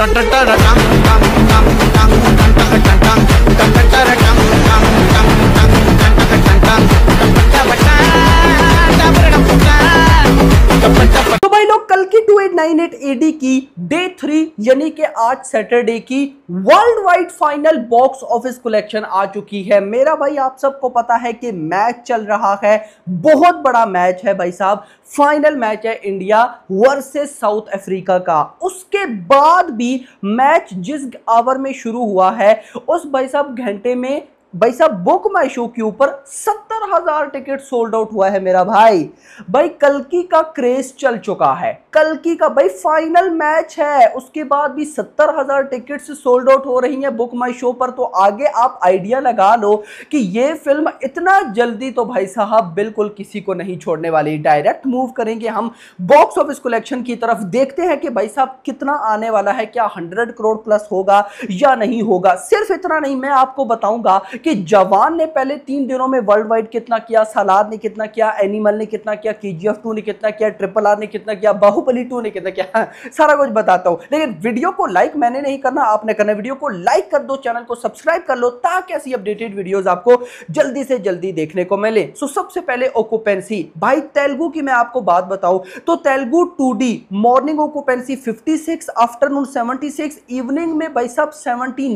tang tang tang tang tang tang tang tang tang nine eight AD की day three यानी कि आज Saturday की worldwide final box office collection आ चुकी है मेरा भाई आप सबको पता है कि मैच चल रहा है बहुत बड़ा मैच है भाई साहब फाइनल मैच है इंडिया वर्सेस साउथ अफ्रीका का उसके बाद भी मैच जिस आवर में शुरू हुआ है उस भाई साहब घंटे में भाई साहब बुक माई शो के ऊपर सत्तर हजार टिकट सोल्ड आउट हुआ है मेरा भाई भाई कलकी का क्रेज चल चुका है कलकी का भाई फाइनल मैच है उसके बाद भी सत्तर हजार टिकट सोल्ड आउट हो रही हैं बुक माई शो पर तो आगे आप आइडिया लगा लो कि ये फिल्म इतना जल्दी तो भाई साहब बिल्कुल किसी को नहीं छोड़ने वाली डायरेक्ट मूव करेंगे हम बॉक्स ऑफिस कलेक्शन की तरफ देखते हैं कि भाई साहब कितना आने वाला है क्या हंड्रेड करोड़ प्लस होगा या नहीं होगा सिर्फ इतना नहीं मैं आपको बताऊंगा क्योंकि जवान ने पहले तीन दिनों में वर्ल्ड वाइड कितना किया सलाद ने कितना किया एनिमल ने कितना किया के जी टू ने कितना किया ट्रिपल आर ने कितना किया बाहुबली टू ने कितना किया हाँ, सारा कुछ बताता हूँ लेकिन वीडियो को लाइक मैंने नहीं करना आपने करना वीडियो को लाइक कर दो चैनल को सब्सक्राइब कर लो ताकि ऐसी अपडेटेड वीडियोज आपको जल्दी से जल्दी देखने को मिले सो सबसे पहले ऑक्यूपेंसी भाई तेलुगु की मैं आपको बात बताऊँ तो Telugu two morning occupancy fifty afternoon seventy evening में भाई साहब सेवेंटी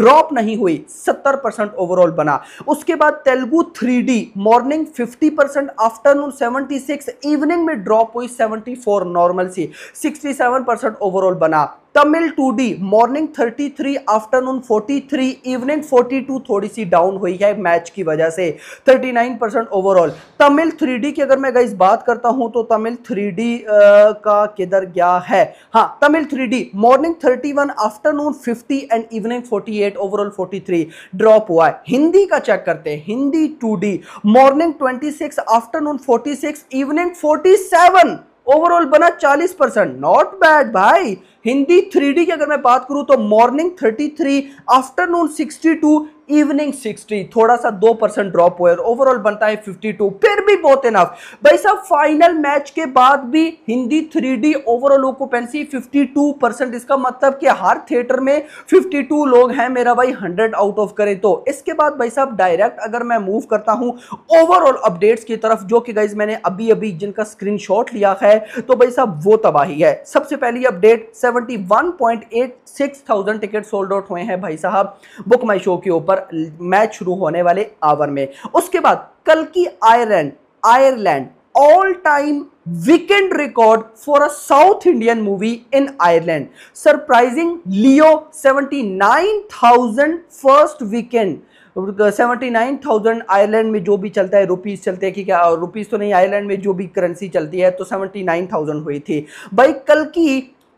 ड्रॉप नहीं हुई सत्तर परसेंट ओवरऑल बना उसके बाद Telugu three morning fifty percent afternoon seventy six evening में ड्रॉप हुई सेवेंटी फोर नॉर्मल सी सिक्सटी सेवन परसेंट ओवरऑल बना Tamil two D morning 33 afternoon 43 evening 42 थोड़ी सी डाउन हुई है मैच की वजह से 39 परसेंट ओवरऑल तमिल 3D की अगर मैं गई बात करता हूं तो तमिल 3D आ, का किधर गया है हाँ Tamil 3D morning 31 afternoon 50 and evening 48 overall 43 drop हुआ है हिंदी का चेक करते हैं Hindi 2D morning 26 afternoon 46 evening 47 overall बना 40 परसेंट नॉट बैड भाई हिंदी थ्री की अगर मैं बात करूं तो मॉर्निंग 33 आफ्टरनून 62 इवनिंग 60 थोड़ा सा दो परसेंट ड्रॉप हुआ ओवरऑल बनता है 52 फिर भी बहुत इनफ भाई साहब फाइनल मैच के बाद भी Hindi three D overall occupancy 52 percent इसका मतलब कि हर थिएटर में 52 लोग हैं मेरा भाई 100 आउट ऑफ करें तो इसके बाद भाई साहब डायरेक्ट अगर मैं मूव करता हूँ ओवरऑल अपडेट्स की तरफ जो कि गाइज मैंने अभी अभी जिनका स्क्रीन लिया है तो भाई साहब वो तबाही है सबसे पहली update seven seventy one point eight six thousand ticket sold out हुए हैं भाई साहब बुक माई शो के ऊपर मैच शुरू होने वाले आवर में उसके बाद कल की Ireland Ireland all time weekend record for a South Indian movie in Ireland surprising Leo 79,000 first weekend seventy nine thousand Ireland में जो भी चलता है रुपीज चलते हैं कि क्या रुपीज तो नहीं आयरलैंड में जो भी करेंसी चलती है तो सेवेंटी नाइन थाउजेंड हुई थी भाई कल की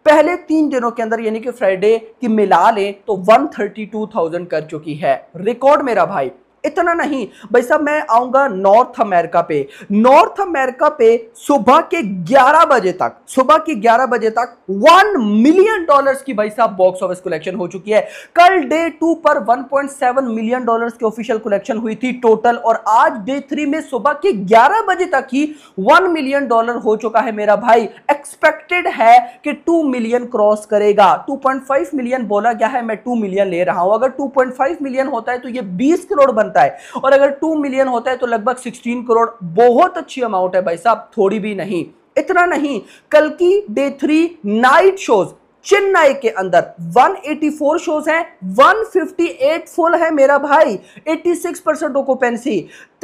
पहले तीन दिनों के अंदर यानी कि फ्राइडे की मिला लें तो 132,000 कर चुकी है रिकॉर्ड मेरा भाई इतना नहीं भाई साहब मैं आऊंगा नॉर्थ अमेरिका पे नॉर्थ अमेरिका पे सुबह के 11 बजे तक सुबह के 11 बजे तक 1 मिलियन डॉलर्स की भाई साहब बॉक्स ऑफिस कलेक्शन हो चुकी है कल डे टू पर 1.7 मिलियन डॉलर्स की ऑफिशियल कलेक्शन हुई थी टोटल और आज डे थ्री में सुबह के 11 बजे तक ही 1 मिलियन डॉलर हो चुका है मेरा भाई एक्सपेक्टेड है कि टू मिलियन क्रॉस करेगा टू मिलियन बोला गया है मैं टू मिलियन ले रहा हूं अगर टू मिलियन होता है तो यह बीस करोड़ बनता जाता है और अगर टू मिलियन होता है तो लगभग सिक्सटीन करोड़ बहुत अच्छी अमाउंट है भाई साहब थोड़ी भी नहीं इतना नहीं कल की day three night shows Chennai के अंदर 184 शोज हैं 158 फुल है मेरा भाई 86 परसेंट ओकुपेंसी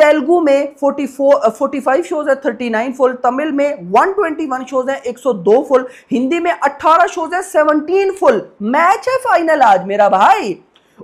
तेलुगु में 44 45 शोज है 39 फुल तमिल में 121 शोज है 102 फुल हिंदी में 18 शोज है 17 फुल मैच है फाइनल आज मेरा भाई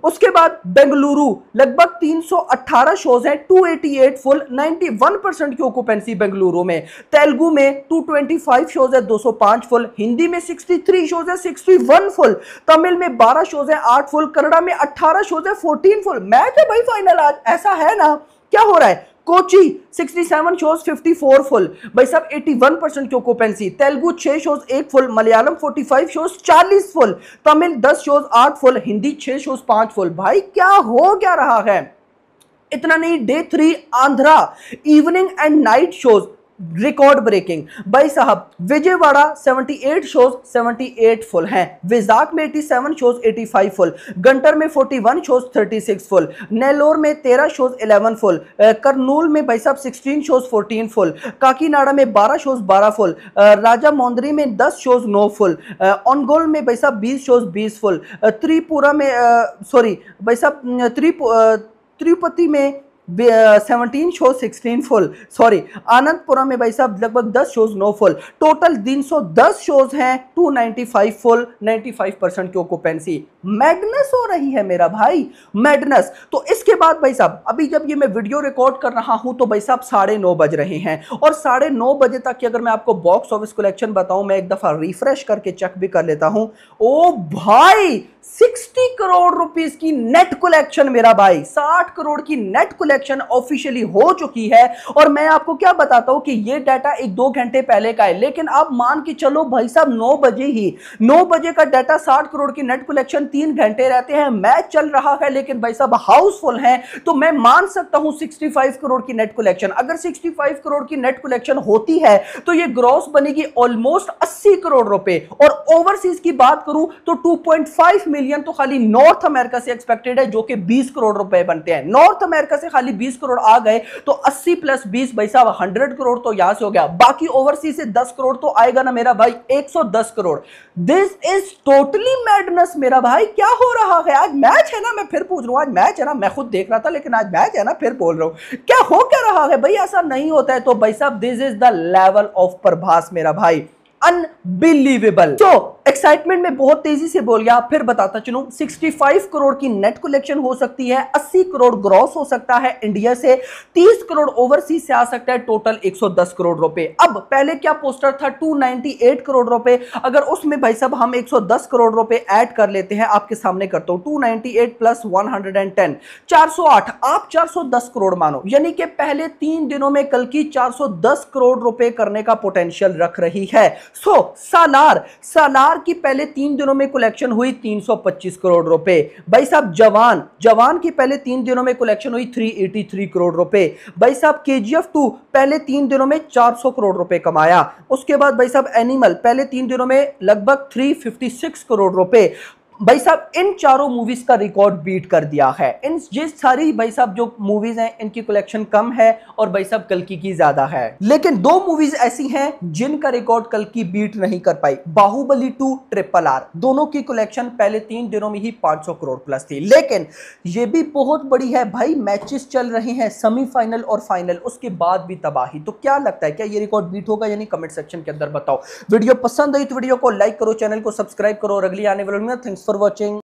उसके बाद बेंगलुरु लगभग 318 शोज हैं 288 फुल 91 परसेंट की ऑक्यूपेंसी बेंगलुरु में तेलुगु में 225 शोज है 205 फुल हिंदी में 63 शोज है 61 फुल तमिल में 12 शोज है 8 फुल कन्नड़ा में 18 शोज है 14 फुल मैच है भाई फाइनल आज ऐसा है ना क्या हो रहा है कोची 67 शोज 54 फुल भाई साहब 81 परसेंट की occupancy Telugu 6 shows 1 full Malayalam 45 shows 40 full Tamil 10 shows 8 full Hindi 6 shows 5 full भाई क्या हो क्या रहा है इतना नहीं day three Andhra evening and night shows record breaking भाई साहब विजयवाड़ा 78 शोज 78 फुल हैं विजाक में 87 शोज 85 फुल गंटर में 41 शोज 36 फुल नेलोर में 13 शोज 11 फुल करनूल में भाई साहब 16 शोज 14 फुल काकीनाडा में 12 शोज 12 फुल राजा मौंदरी में 10 शोज 9 फुल ऑनगोल में भाई साहब 20 शोज 20 फुल त्रिपुरा में सॉरी भाई साहब त्रिपु त्रिपति में seventeen shows sixteen full sorry Anantapur में भाई साहब लगभग दस शोज नो फुल टोटल तीन सौ दस शोज हैं two ninety five full ninety five percent की ओकोपेंसी मैडनेस हो रही है मेरा भाई मैडनेस तो इसके बाद भाई साहब अभी जब ये मैं वीडियो रिकॉर्ड कर रहा हूं तो भाई साहब साढ़े नौ बज रहे हैं और साढ़े नौ बजे तक की अगर मैं आपको बॉक्स ऑफिस कलेक्शन बताऊं मैं एक दफ़ा रिफ्रेश करके चेक भी कर लेता हूं ओ भाई सिक्सटी करोड़ रुपीज की नेट कलेक्शन मेरा भाई साठ करोड़ की नेट कलेक्शन ऑफिशियली हो चुकी है और मैं आपको क्या बताता हूं कि ये डाटा एक दो घंटे पहले का है लेकिन आप मान के चलो भाई साहब नौ बजे ही नौ बजे का डाटा साठ करोड़ की नेट कलेक्शन तीन घंटे रहते हैं मैच चल रहा है लेकिन भाई साहब हाउसफुल हैं तो मैं मान सकता हूं 65 करोड़ की नेट कलेक्शन अगर 65 करोड़ की नेट कलेक्शन होती है तो ये ग्रॉस बनेगी ऑलमोस्ट 80 करोड़ रुपए और ओवरसीज की बात करूं तो 2.5 मिलियन तो खाली नॉर्थ अमेरिका से एक्सपेक्टेड है जो कि बीस करोड़ रुपए बनते हैं नॉर्थ अमेरिका से खाली बीस करोड़ आ गए तो अस्सी प्लस बीस भाई साहब हंड्रेड करोड़ तो यहां से हो गया बाकी ओवरसीज से दस करोड़ तो आएगा ना मेरा भाई एक crore this is totally madness मेरा भाई भाई क्या हो रहा है आज मैच है ना मैं फिर पूछ रहा हूँ आज मैच है ना मैं खुद देख रहा था लेकिन आज मैच है ना फिर बोल रहा हूँ क्या हो क्या रहा है भाई ऐसा नहीं होता है तो भाई साहब this is the level of Prabhas मेरा भाई अनबिलीवेबल तो एक्साइटमेंट में बहुत तेजी से बोल गया फिर बताता चलूं 65 करोड़ की नेट कलेक्शन हो सकती है 80 करोड़ ग्रॉस हो सकता है इंडिया से 30 करोड़ ओवरसीज से आ सकता है टोटल 110 करोड़ रुपए अब पहले क्या पोस्टर था 298 करोड़ रुपए अगर उसमें भाई साहब हम 110 करोड़ रुपए ऐड कर लेते हैं आपके सामने करता हूं टू प्लस वन हंड्रेड आप चार करोड़ मानो यानी कि पहले तीन दिनों में कल की चार करोड़ रुपए करने का पोटेंशियल रख रही है सो सालार सालार सरकार की पहले तीन दिनों में कलेक्शन हुई 325 करोड़ रुपए भाई साहब जवान जवान की पहले तीन दिनों में कलेक्शन हुई 383 करोड़ रुपए भाई साहब के जी एफ टू पहले तीन दिनों में 400 करोड़ रुपए कमाया उसके बाद भाई साहब एनिमल पहले तीन दिनों में लगभग 356 करोड़ रुपए भाई साहब इन चारों मूवीज का रिकॉर्ड बीट कर दिया है इन जिस सारी भाई साहब जो मूवीज हैं इनकी कलेक्शन कम है और भाई साहब कलकी की ज्यादा है लेकिन दो मूवीज ऐसी हैं जिनका रिकॉर्ड कलकी बीट नहीं कर पाई बाहुबली टू ट्रिपल आर दोनों की कलेक्शन पहले तीन दिनों में ही 500 करोड़ प्लस थी लेकिन ये भी बहुत बड़ी है भाई मैचेस चल रहे हैं सेमीफाइनल और फाइनल उसके बाद भी तबाही तो क्या लगता है क्या ये रिकॉर्ड बीट होगा यानी कमेंट सेक्शन के अंदर बताओ वीडियो पसंद आई तो वीडियो को लाइक करो चैनल को सब्सक्राइब करो और अगली आने वाले थैंक्स for watching